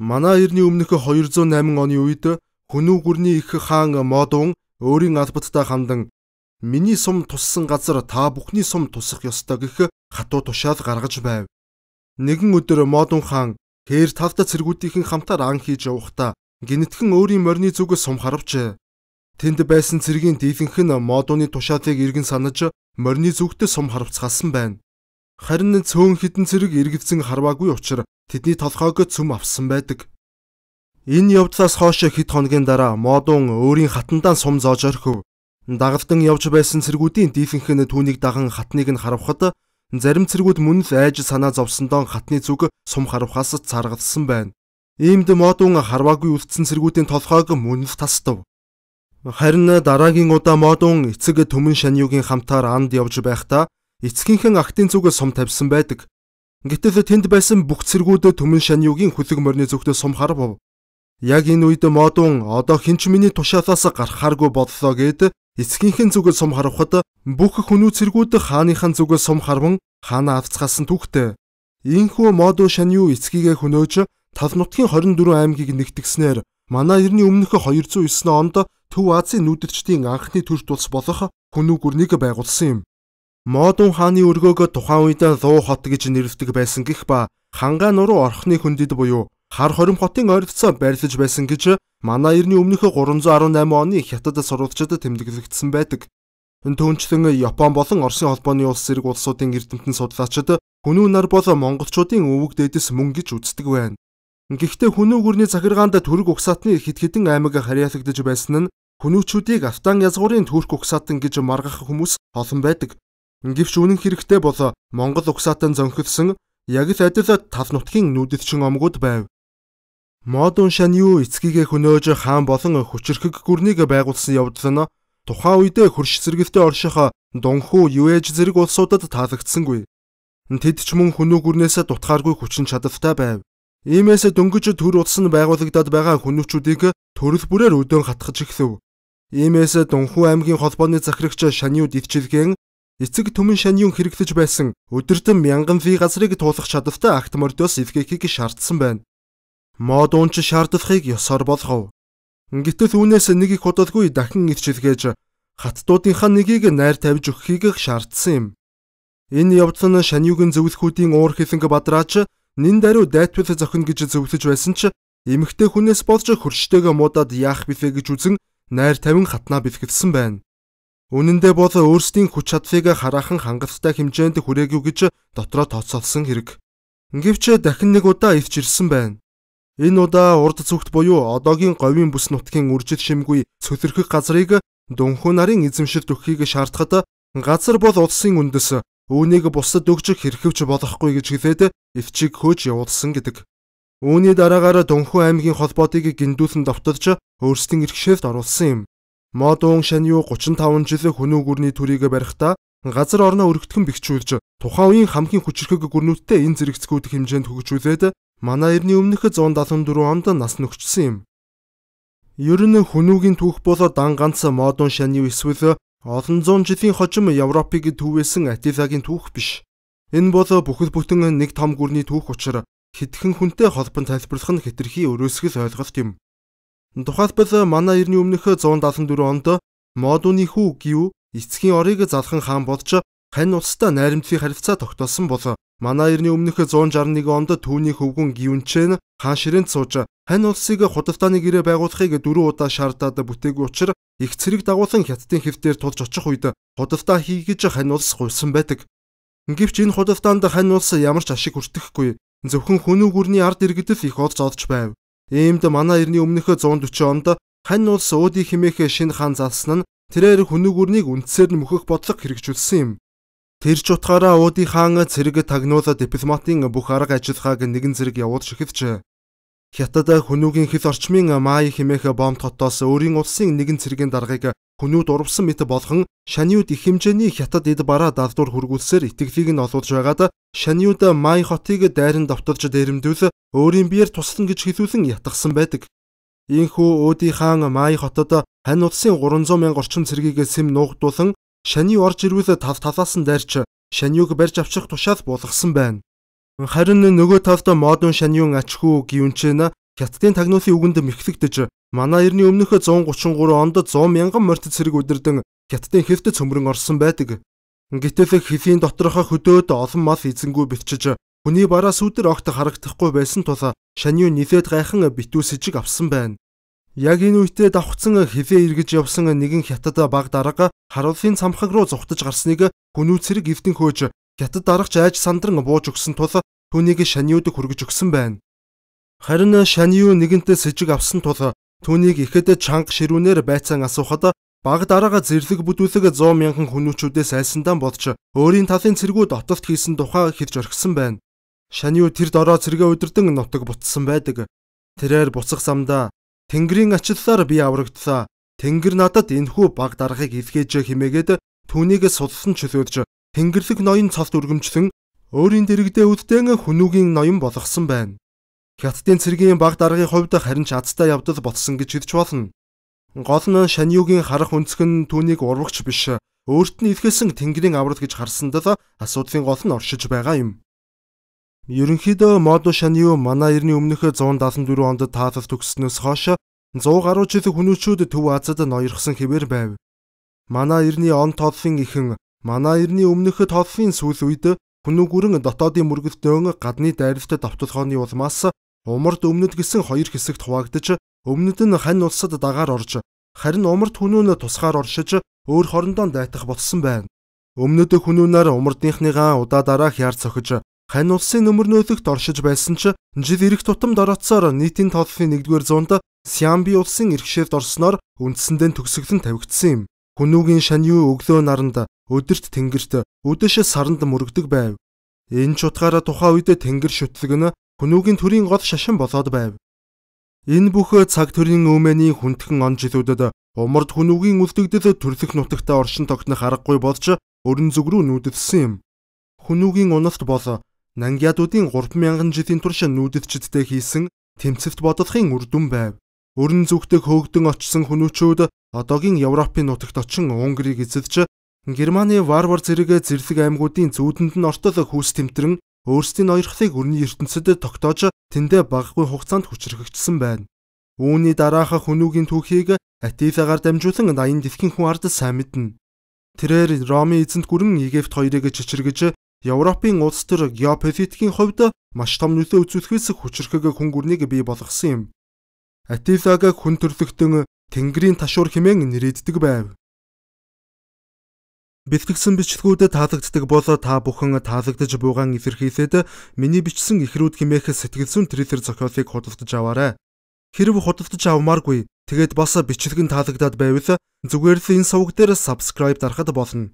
Манай эртний өмнөх 208 оны үед Хүнүү гүрний их хаан Модун өөрийн албадтай хандан миний сум туссан газар та бүхний сум тусах ёстой гэх хатуу тушаал гаргаж байв. Нэгэн өдөр Модун хаан Хэр тавта цэргүүдийн хамтаар ан хийж явахдаа гинэтхэн өөрийн морины зүг сум харавчээ. Тэнд байсан цэргийн дийлэнх нь Модуны тушаалыг иргэн санаж морины зүгт сум харавцгаалсан байна. Харин цөөн хідэн цэрэг эргэвцэн харваагүй учраа тэдний толгойг цөм авсан байдаг. Энэ явдлаас хойш хэд хоногийн дараа модон өөрийн хатандаа сум зоож орхив. Дагалтан явж байсан цэргүүдийн дийлэнх нь түүнийг даган хатныг нь харавхад зарим цэргүүд мөн л айж санаа зовсондоо хатны зүг сум харавхаас царгалсан байна. Иймд модон харваагүй үлдсэн цэргүүдийн толгойг мөн л тасдав. Харин дараагийн удаа модон эцэг төмөн шаньюгийн хамтаар анд явж байхдаа эцгийнхэн актын зүг сум тавьсан байдаг. Гэтэл тэнд байсан бүх цэргүүд Төмөн Шаньюгийн хүлэг морины зүгтээ сумхар бов. Яг энэ үед модон одоо хинч миний тушаалаас гарахааргүй боллоо гэд эцгийнхэн зүгээс сум харахад бүх хүнүү цэргүүд хааныхан зүгээс сум харван хаанаа авцгаасан түүхтэй. Ийхүү модо Шанью эцгийгэ хөнөөж тал нутгийн 24 аймгийг нэгтгэснээр манай ерний өмнөх 209 онд Төв Азийн нүүдэлчдийн анхны төрт улс болох хүнүү гүрнийг байгуулсан юм. Модун хааны өргөөгөө тухайн үед Луу хот гэж нэрлэдэг байсан гэх ба Ханган руу орохны хөндөд буюу Хар хорим хотын ойролцоо барилж байсан гэж манай эртний өмнөх 318 оны хятад сурвалжчид тэмдэглэгдсэн байдаг. Түүнчлэн Япон болон Оросын холбооны улс зэрэг улсуудын эрдэмтэн судлаачид Хүнүү нар бол монголчуудын өвөг дээдэс мөн гэж үздэг байна. Гэхдээ хүнүү гүрний захиргаанд төрөг угсаатны хэд хэдэн аймаг харьяалагдж байсан нь хүнүүчүүдийг Афган язгуурын төрк угсаатан гэж маргах хүмүүс олон байдаг. Гэвч үнэн хэрэгтээ бол Монгол угсаатан зөнхөлсөн яг л адил тал нутгийн нүүдэлчин омгууд байв. Модон Шанью эцгийгэ хөнөөж хаан болон хүчирхэг гүрнийг байгуулсан явдал нь тухайн үедээ хөрш зэрэгэлтэй орших дунхүү юэж зэрэг улсуудад таалагдсангүй. Тэд ч мөн хүнүү гүрнээс дутхааргүй хүчин чадалтай байв. Иймээс дөнгөж төр улс нь байгуулагдаад байгаа хүнүүчүүдийг төрөл бүрээр өдөөн хатгаж эхлэв. Иймээс Дунхүү аймгийн холбооны захирагч Шаниуд идчилгээн эцэг түмэн шаньюн хэрэглэж байсан өдөртөн мянган фи газрыг туулах чадвартай акт мордоос эвгэхийг шаардсан байна. Мод унч шаардлагыг ёсоор болгов. Гэтэл үүнээс нэг их удалгүй дахин ирчилгээж хаттуудынхаа нэгийг найр тавьж өгөхийг шаардсан юм. Энэ явц нь шаньюгийн зөвлөхүүдийн уур хилэнг бадраач нин даруй дайтвал зохино гэж зөвлөж байсан ч эмэгтэй хүнээс болж хөрштэйгээ муудаад яах бэлээ гэж үзэн найр тавин хатнаа бэлгэлсэн байна. Үнэн дээр бол өөрсдийн хүч чадлыг хараахан хангалттай хэмжээнд хүрээгүй гэж дотроо тооцоолсон хэрэг. Ингэвч дахин нэг удаа ирж ирсэн байна. Энэ удаа урд зүгт буюу одоогийн говийн бүс нутгийн үржил шимгүй цөлөрхөх газрыг дөнхөө нарын эзэмшилд өгөхийг шаардхад газар бол улсын үндэс үүнийг бусад өгч хэрхэвч болохгүй гэж хэлээд эвчиг хөөж явуулсан гэдэг. Үүний дараагаар Дунхүү аймгийн холбоотыг гиндүүлэн давталж өөрсдийн иргэшээлд оруулсан юм. Модон Шанью 35 жилийн хүнүү гүрний төрийг барихтаа газар орноо өргөдгөн бэхжүүлж тухайн үеийн хамгийн хүчрхэг гүрнүүдтэй энэ зэрэгцгүүд хэмжээнд хөгжүүлээд манай эртний өмнөх 174 онд нас нөхчсөн юм. Ер нь хүнүүгийн түүх бол дан ганц модон шанью эсвэл олон зуун жилийн хожим Европыг төвөөсөн Атилагийн түүх биш. Энэ бол бүхэл бүтэн нэг том гүрний түүх учир хитгэн хүнтэй холбон тайлбарлах нь хэтэрхий өрөөсгөл ойлголт юм. Тухайлбал манай эртний өмнөх 174 онд Модуны хүү гів эцгийн орыг залхан хаан болж Хань улстай найрамдлын харилцаа тогтоосон бол манай эртний өмнөх 161 онд түүний хөвгүн гівнчэн хаан ширээнд сууж Хань улсыг худалдааны гэрээ байгуулахыг дөрвөн удаа шаардаад бүтээгүй учраас их цэрэг дагуулсан хятадын хөвтөөр тулж очих үед худалдаа хий гэж Хань улс гуйсан байдаг. Гэвч энэ худалдаанд Хань улс ямар ч ашиг хүртэхгүй зөвхөн хүнүү гүрний ард иргэдэл их олж олж байв. Иймд манай эртний өмнөхөө 140 онд Хань улс өөдий химээх шинэ хаан залсан нь тэрээр хүнүүгүрнийг үндсээр нь мөхөх бодлого хэрэгжүүлсэн юм. Тэр ч утгаараа өөдий хаан цэрэг тагнуулаа дипломатын бүх арга ажиллагааг нэгэн зэрэг явуулж эхэлжээ. Хятад хүнүүгийн хэл орчмын Май химээх бомб хотоос өөрийн улсын нэгэн цэргийн даргаыг Хүнүүд урвсан мэт болгон шаниуд их хэмжээний хятад эд бараа далдуур хөргүүлсээр итгэлийг нь олуулж байгаад шаниуд май хотыг дайран давталж дээрэмдүүл өөрийн биеэр туслан гэж хэлүүлэн ятгсан байдаг. Ийхүү Өди хаан май хотод хань улсын 300 мянга орчим цэргийг сэм нуугдуулан шани орж ирвэл тал талаас нь дайрч шаниуг барьж авчих тушаал булгасан байна. Харин нөгөө талд модон шаниун ачхүү гівчэн хятадын тагнуулын үгэнд мэхлэгдэж Манай эртний өмнөхөө 133 онд 100 мянган морьтд цэрэг үдирдэн хятадын хэвтэд цөмрөн орсон байдаг. Гэтэл хэлийн доторхоо хөдөөд олон мал эзэнгүй бэлчиж хүний бараа сүдэр огт харагдахгүй байсан тул шанью нилээд гайхан битүү с ิจ г авсан байна. Яг энэ үедээ давхцсан хилээ эргэж явсан нэгэн хятад баг дарга харуулын цамхаг руу зүхтэж гарсныг хүн үцэрэг эвдэн хөөж хятад даргач айж сандран бууж өгсөн тул түүнийг шаньюуд хөргөж өгсөн байна. Харин шаньюу нэгэнтээ с ิจ г авсан тул Түүнийг ихэд чанга ширүүнээр байцаан асуухад баг дараага зэрлэг бүдүүлэг 100 мянган хүнүүчүүдээс айлсандаа бодж өөрийн талын цэргүү дотолт хийсэн тухай хэлж орхисон байна. Шаниу тэр дороо цэргээ өдөрдөн нутаг бутсан байдаг. Тэрээр буцах замдаа Тэнгэрийн ачлалаар би аврагдлаа. Тэнгэр надад энхүү баг дараагыг илгээж химээгээд түүнийг судалсан чөлөөж Тэнгэрлэг ноён цолд өргөмжлөн өөрийн дэрэгдээ үлдээн хүнүүгийн ноён болгосон байна. Хятадын цэргийн баг даргын хувьд харин ч азтай явдал ботсон гэж хэлж болно. Гол нь Шаньюгийн харах өнцг нь түүнийг урвагч биш өөрт нь илгээсэн тэнгэрийн аврал гэж харсандаа асуудлын гол нь оршиж байгаа юм. Ерөнхийдөө Модо Шанью манай эртний өмнөх 174 онд таатал төгснөөс хойш 100 гаруй жил хүнүүчүүд Төв Азад ноёрхсон хэвээр байв. Манай эртний он тооллын ихэн, манай эртний өмнөх тооллын сүүл үед Хүнүүгүрэн дотоодын мөргөлтөөн гадны дайралтад давталхооны улмаас Умард өмнөд гэсэн хоёр хэсэгт хуваагдж, өмнөд нь хань улсад дагаар орж, харин умард хүнүүн тусгаар оршиж, өөр хорондоо дайтах болсон байна. Өмнөд хүнүүнээр умардныхныгаа удаа дараа хяар цохиж, хань улсын нөмөрнөөлөгт оршиж байсан ч жил эрэх тутамд орооцоор нийтийн тооллын 1-р зуунд Сямби улсын иргэшээрд орсноор үндсэндээ төгсгөл нь тавигдсан юм. Хүнүүгийн шань юу өглөө наранд, өдөрт тэнгэрт, өдөш саранд мөрөгдөг байв. Энэ чутгаараа тухайн үед тэнгэр шүтлэг нь Гүнүүгийн төрийн гол шашин болоод байв. Энэ бүх цаг төрийн өмнөний хүндхэн он жилүүдэд умард гүнүүгийн үлдэгдэл төрлөх нутагта оршин тогтнох аргагүй болж өрн зүг рүү нүүдэлсэн юм. Хүнүүгийн уналт бол Нангиадуудын 3000 жилийн турш нүүдэлчдтэй хийсэн тэмцэлт бодлогын үр дүн байв. Өрн зүгтэг хөөгдөн очсон хүнүүчүүд одоогийн Европын нутагт очин Унгарыг эзэлж Германы варвар зэрэг зэрлэг аймагуудын зүүдэнд нь ортол хүүс тэмтрэн өөрсдийн ойрхлыг өрний ертөнцид тогтоож тэндээ багагүй хугацаанд хүчрхэгдсэн байна. Үүний дараах хүнүүгийн түүхийг Атифагаар дамжуулан 80 дэлхийн хүн ард сайн мэднэ. Тэрээр Роми эзэнт гүрэн Египт хоёрыг чичиргэж Европын улс төр геополитикийн хувьд маш том нөлөө үзүүлэхээс хүчрхэг хүн гүрнийг бий болгосон юм. Атифаг хүн төрлөختөн Тэнгэрийн ташуур хэмээн нэрийддэг байв. Бэлтгэгдсэн бичлгүүдэд таалагддаг бол та бүхэн таалагдж буйгаан илэрхийлээд миний бичсэн ихрүүд хэмээх сэтгэлзүйн трейлер зохиолыг худалдаж аваарай. Хэрв худалдаж авмааргүй тэгээд бас бичлэг нь таалагдаад байвал зүгээр л энэ суваг дээр subscribe дарахад болно.